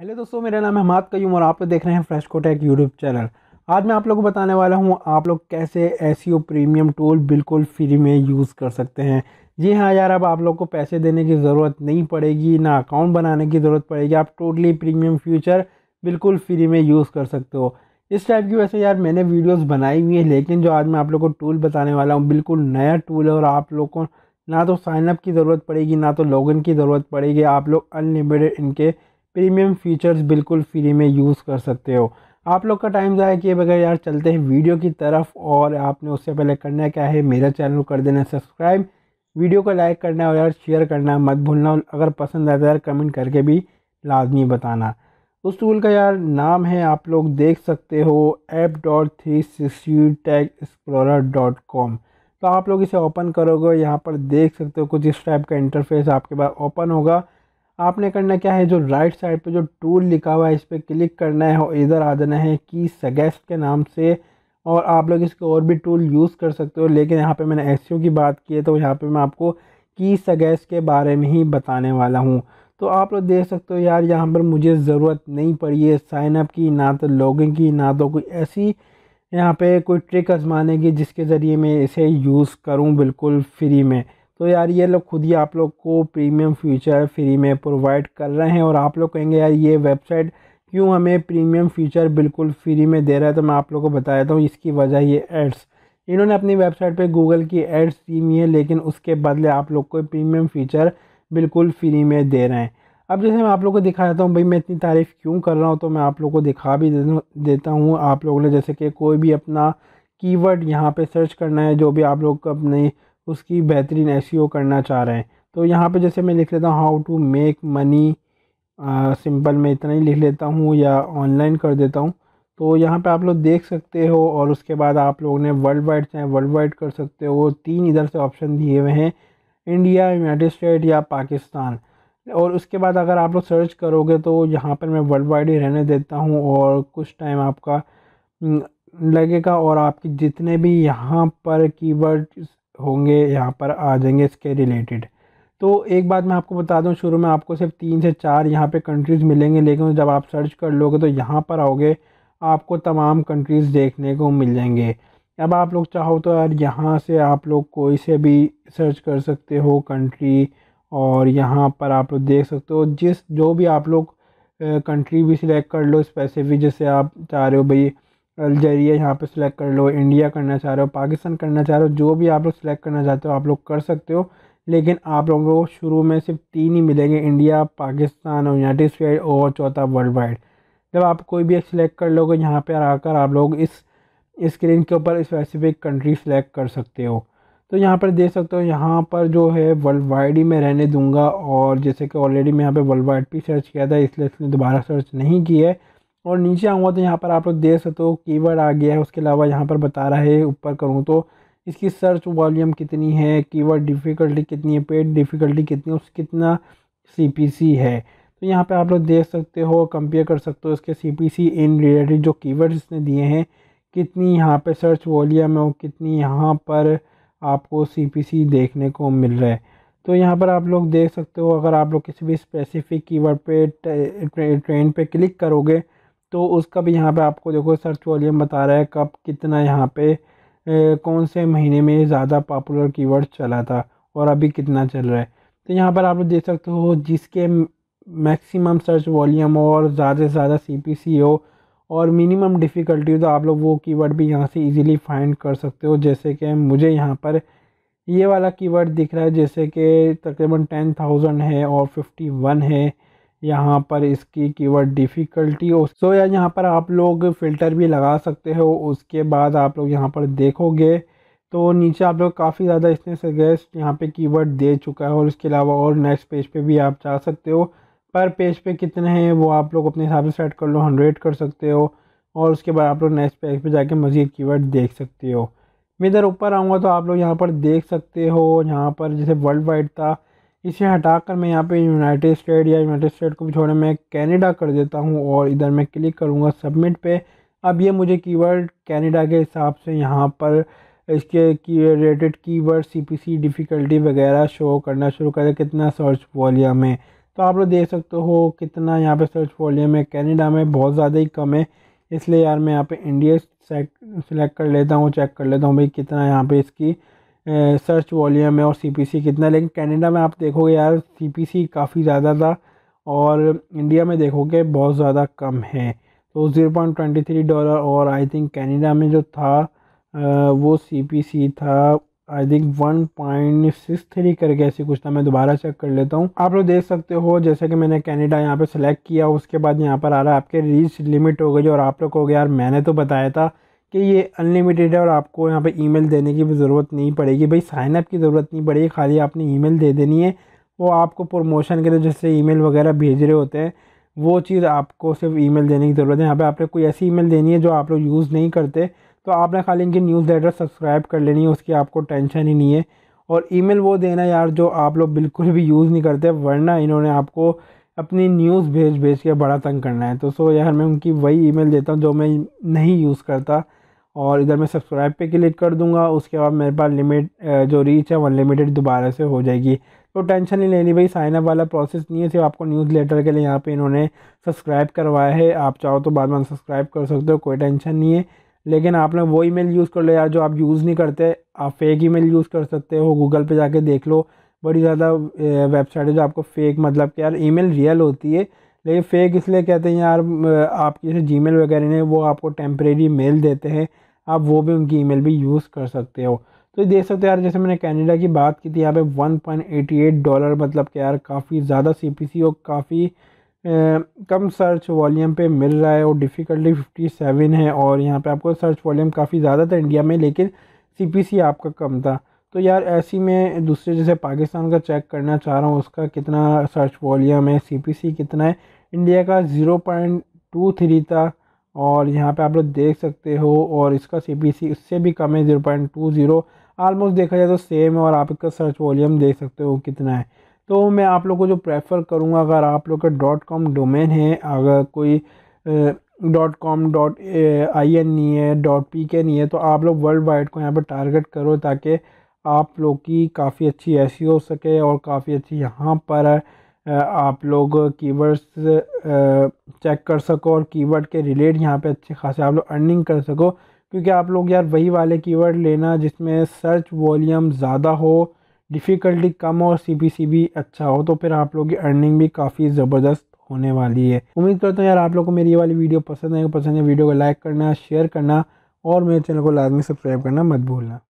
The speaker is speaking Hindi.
हेलो दोस्तों मेरा नाम है हमाद कयूम और आप लोग देख रहे हैं फ्रेश कोटेक यूट्यूब चैनल आज मैं आप लोगों को बताने वाला हूँ आप लोग कैसे एस प्रीमियम टूल बिल्कुल फ्री में यूज़ कर सकते हैं जी हाँ यार अब आप लोग को पैसे देने की ज़रूरत नहीं पड़ेगी ना अकाउंट बनाने की ज़रूरत पड़ेगी आप टोटली प्रीमियम फ्यूचर बिल्कुल फ्री में यूज़ कर सकते हो इस टाइप की वैसे यार मैंने वीडियोज़ बनाई हुई है लेकिन जो आज मैं आप लोग को टूल बताने वाला हूँ बिल्कुल नया टूल है और आप लोग को ना तो साइनअप की ज़रूरत पड़ेगी ना तो लॉगिन की ज़रूरत पड़ेगी आप लोग अनलिमिटेड इनके प्रीमियम फीचर्स बिल्कुल फ्री में यूज़ कर सकते हो आप लोग का टाइम ज़ाया किए बगैर यार चलते हैं वीडियो की तरफ और आपने उससे पहले करना क्या है मेरा चैनल कर देना सब्सक्राइब वीडियो को लाइक करना और यार शेयर करना मत भूलना अगर पसंद आता है यार कमेंट करके भी लाजमी बताना उस टूल का यार नाम है आप लोग देख सकते हो app dot three six tag explore dot com तो आप लोग इसे ओपन करोगे यहाँ पर देख सकते हो कुछ इस टाइप का इंटरफेस आपके पास ओपन होगा आपने करना क्या है जो राइट साइड पे जो टूल लिखा हुआ है इस पर क्लिक करना है और इधर आ जाना है की सगेस्ट के नाम से और आप लोग इसके और भी टूल यूज़ कर सकते हो लेकिन यहाँ पे मैंने एस की बात की है तो यहाँ पे मैं आपको की सगेस्ट के बारे में ही बताने वाला हूँ तो आप लोग देख सकते हो यार यहाँ पर मुझे ज़रूरत नहीं पड़ी है साइनअप की ना तो लॉगिन की ना तो कोई ऐसी यहाँ पे कोई ट्रिक आजमाने की जिसके ज़रिए मैं इसे यूज़ करूँ बिल्कुल फ्री में तो यार ये लोग खुद ही आप लोग को प्रीमियम फीचर फ्री में प्रोवाइड कर रहे हैं और आप लोग कहेंगे यार ये वेबसाइट क्यों हमें प्रीमियम फीचर बिल्कुल फ्री में दे रहा है तो मैं आप लोग को बता देता हूँ इसकी वजह ये एड्स इन्होंने अपनी वेबसाइट पर गूगल की एड्स दी हुई है लेकिन उसके बदले आप लोग को प्रीमियम फीचर बिल्कुल फ्री में दे रहे हैं अब जैसे मैं आप लोग को दिखा देता हूँ भाई मैं इतनी तारीफ़ क्यों कर रहा हूँ तो मैं आप लोग को दिखा भी देता हूँ आप लोगों ने जैसे कि कोई भी अपना कीवर्ड यहाँ पे सर्च करना है जो भी आप लोग अपने उसकी बेहतरीन एस e करना चाह रहे हैं तो यहाँ पे जैसे मैं लिख लेता हूँ how to make money simple मैं इतना ही लिख लेता हूँ या ऑनलाइन कर देता हूँ तो यहाँ पे आप लोग देख सकते हो और उसके बाद आप लोगों ने वर्ल्ड वाइड चाहे वर्ल्ड वाइड कर सकते हो तीन इधर से ऑप्शन दिए हुए हैं इंडिया यूनाइटेड स्टेट या पाकिस्तान और उसके बाद अगर आप लोग सर्च करोगे तो यहाँ पर मैं वर्ल्ड वाइड ही रहने देता हूँ और कुछ टाइम आपका हम्म, लगेगा और आपकी जितने भी यहाँ पर कीवर्ड होंगे यहाँ पर आ जाएंगे इसके रिलेटेड तो एक बात मैं आपको बता दूँ शुरू में आपको सिर्फ तीन से चार यहाँ पे कंट्रीज़ मिलेंगे लेकिन जब आप सर्च कर लोगे तो यहाँ पर आओगे आपको तमाम कंट्रीज़ देखने को मिल जाएंगे अब आप लोग चाहो तो यार यहाँ से आप लोग कोई से भी सर्च कर सकते हो कंट्री और यहाँ पर आप लोग देख सकते हो जिस जो भी आप लोग कंट्री भी सिलेक्ट कर लो स्पेसिफिक जैसे आप चाह रहे हो भाई अलजेरिया यहाँ पे सिलेक्ट कर लो इंडिया करना चाह रहे हो पाकिस्तान करना चाह रहे हो जो भी आप लोग सिलेक्ट करना चाहते हो आप लोग कर सकते हो लेकिन आप लोगों को शुरू में सिर्फ तीन ही मिलेंगे इंडिया पाकिस्तान और यूनाइटेड स्टेट और चौथा वर्ल्ड वाइड जब आप कोई भी एक सिलेक्ट कर लोगे यहाँ पर आकर आप लोग इस स्क्रीन के ऊपर स्पेसिफिक कंट्री सेलेक्ट कर सकते हो तो यहाँ पर देख सकते हो यहाँ पर जो है वर्ल्ड वाइड ही मैं रहने दूंगा और जैसे कि ऑलरेडी मैं यहाँ पे वर्ल्ड वाइड भी सर्च किया था इसलिए इसने दोबारा सर्च नहीं किया है और नीचे आऊँगा तो यहाँ पर आप लोग देख सकते हो कीवर्ड आ गया है उसके अलावा यहाँ पर बता रहा है ऊपर करूँ तो इसकी सर्च वॉल्यूम कितनी है कीवर्ड डिफ़िकल्टी कितनी है पेड डिफ़िकल्टी कितनी है उस कितना सी है तो यहाँ पे आप लोग देख सकते हो कंपेयर कर सकते हो इसके सी इन रिलेटेड जो कीवर्ड इसने दिए हैं कितनी यहाँ पर सर्च वॉल्यूम है और कितनी यहाँ पर आपको सी देखने को मिल रहा है तो यहाँ पर आप लोग देख सकते हो अगर आप लोग किसी भी स्पेसिफिक कीवर्ड पे ट्रेन पे क्लिक करोगे तो उसका भी यहाँ पे आपको देखो सर्च वॉल्यूम बता रहा है कब कितना यहाँ पे ए, कौन से महीने में ज़्यादा पॉपुलर कीवर्ड चला था और अभी कितना चल रहा है तो यहाँ पर आप लोग देख सकते हो जिसके मैक्सिमम सर्च वॉल्यूम और ज़्यादा से ज़्यादा सी हो और मिनिमम डिफ़िकल्टी हो तो आप लोग वो कीवर्ड भी यहाँ से इजीली फाइंड कर सकते हो जैसे कि मुझे यहाँ पर ये वाला कीवर्ड दिख रहा है जैसे कि तकरीबन टेन थाउजेंड है और फिफ्टी वन है यहाँ पर इसकी कीवर्ड डिफ़िकल्टी हो सो या यहाँ पर आप लोग फ़िल्टर भी लगा सकते हो उसके बाद आप लोग यहाँ पर देखोगे तो नीचे आप लोग काफ़ी ज़्यादा इसने सजेस्ट यहाँ पे कीवर्ड दे चुका है और इसके अलावा और नेक्स्ट पेज पे भी आप जा सकते हो पर पेज पे कितने हैं वो आप लोग अपने हिसाब से सेट कर लो हंड्रेड कर सकते हो और उसके बाद आप लोग नेक्स्ट पेज पे जाके मज़ीद कीवर्ड देख सकते हो मैं इधर ऊपर आऊँगा तो आप लोग यहाँ पर देख सकते हो यहाँ पर जैसे वर्ल्ड वाइड था इसे हटाकर मैं यहाँ पे यूनाइटेड स्टेट या यूनाइटेड स्टेट को भी छोड़े मैं कनाडा कर देता हूँ और इधर मैं क्लिक करूँगा सबमिट पे अब ये मुझे कीवर्ड कनाडा के हिसाब से यहाँ पर इसके की रिलेटेड कीवर्ड सीपीसी डिफ़िकल्टी वगैरह शो करना शुरू करें कितना सर्च वॉल्यूम है तो आप लोग देख सकते हो कितना यहाँ पर सर्च वॉल्यूम है कैनेडा में बहुत ज़्यादा ही कम है इसलिए यार मैं यहाँ पर इंडिया सेलेक्ट कर लेता हूँ चेक कर लेता हूँ भाई कितना यहाँ पर इसकी सर्च वॉल्यूम है और सीपीसी कितना है लेकिन कनाडा में आप देखोगे यार सीपीसी काफ़ी ज़्यादा था और इंडिया में देखोगे बहुत ज़्यादा कम है तो zero point twenty three dollar और आई थिंक कनाडा में जो था आ, वो सीपीसी था I think one point six three करके ऐसी कुछ था मैं दोबारा चेक कर लेता हूँ आप लोग देख सकते हो जैसे कि मैंने कैनेडा यहाँ पर सेलेक्ट किया उसके बाद यहाँ पर आ रहा है आपके रीच लिमिट हो गई और आप लोग को गया यार मैंने तो बताया था कि ये अनलिमिटेड है और आपको यहाँ पे ईमेल देने की भी ज़रूरत नहीं पड़ेगी भाई साइनअप की ज़रूरत नहीं पड़ेगी खाली आपने ईमेल दे देनी है वो आपको प्रमोशन के लिए जैसे ईमेल वगैरह भेज रहे होते हैं वो चीज़ आपको सिर्फ ईमेल देने की ज़रूरत है यहाँ पे आपने कोई ऐसी ईमेल देनी है जो आप लोग यूज़ नहीं करते तो आपने खाली इनकी न्यूज़ लेटर सब्सक्राइब कर लेनी है उसकी आपको टेंशन ही नहीं है और ईमेल वो देना यार जो आप लोग बिल्कुल भी यूज़ नहीं करते वरना इन्होंने आपको अपनी न्यूज़ भेज भेज के बड़ा तंग करना है तो सो यार मैं उनकी वही ईमेल देता हूँ जो मैं नहीं यूज़ करता और इधर मैं सब्सक्राइब पे क्लिक कर दूंगा उसके बाद मेरे पास लिमिट जो रीच है वो अनलिमिटेड दोबारा से हो जाएगी तो टेंशन नहीं लेनी भाई साइन अप वाला प्रोसेस नहीं है सिर्फ आपको न्यूज़ लेटर के लिए यहाँ पे इन्होंने सब्सक्राइब करवाया है आप चाहो तो बाद में सब्सक्राइब कर सकते हो कोई टेंशन नहीं है लेकिन आपने वो मेल यूज़ कर लो यार जो आप यूज़ नहीं करते आप फेक मेल यूज़ कर सकते हो गूगल पर जाके देख लो बड़ी ज़्यादा वेबसाइट है जो आपको फेक मतलब कि यार मेल रियल होती है लेकिन फेक इसलिए कहते हैं यार आपकी जैसे जी वगैरह ने वो आपको टेम्परेरी मेल देते हैं आप वो भी उनकी ईमेल भी यूज़ कर सकते हो तो देख सकते हो यार जैसे मैंने कैनेडा की बात की थी यहाँ पे 1.88 डॉलर मतलब कि यार काफ़ी ज़्यादा सी और काफ़ी कम सर्च वॉल्यूम पे मिल रहा है और डिफ़िकल्टी 57 है और यहाँ पे आपको सर्च वॉल्यूम काफ़ी ज़्यादा था इंडिया में लेकिन सी आपका कम था तो यार ऐसी में दूसरे जैसे पाकिस्तान का चेक करना चाह रहा हूँ उसका कितना सर्च वॉल्यूम है सी कितना है इंडिया का ज़ीरो पॉइंट टू थ्री था और यहाँ पे आप लोग देख सकते हो और इसका सी उससे भी कम है zero point two zero almost देखा जाए तो सेम है और आप इसका सर्च वॉल्यूम देख सकते हो कितना है तो मैं आप लोग को जो प्रेफर करूँगा अगर आप लोग का डॉट कॉम डोमेन है अगर कोई dot com dot I N नहीं है डॉट पी के नहीं है तो आप लोग वर्ल्ड वाइड को यहाँ पर टारगेट करो ताकि आप लोग की काफ़ी अच्छी ऐसी e हो सके और काफ़ी अच्छी यहाँ पर आप लोग कीवर्ड्स चेक कर सको और कीवर्ड के रिलेट यहाँ पे अच्छे खासे आप लोग अर्निंग कर सको क्योंकि आप लोग यार वही वाले कीवर्ड लेना जिसमें सर्च वॉल्यूम ज़्यादा हो डिफ़िकल्टी कम हो और सी भी अच्छा हो तो फिर आप लोग की अर्निंग भी काफ़ी ज़बरदस्त होने वाली है उम्मीद करता हूँ यार आप लोग को मेरी ये वाली वीडियो पसंद आएगी पसंद है वीडियो को लाइक करना शेयर करना और मेरे चैनल को लाजमी सब्सक्राइब करना मत भूलना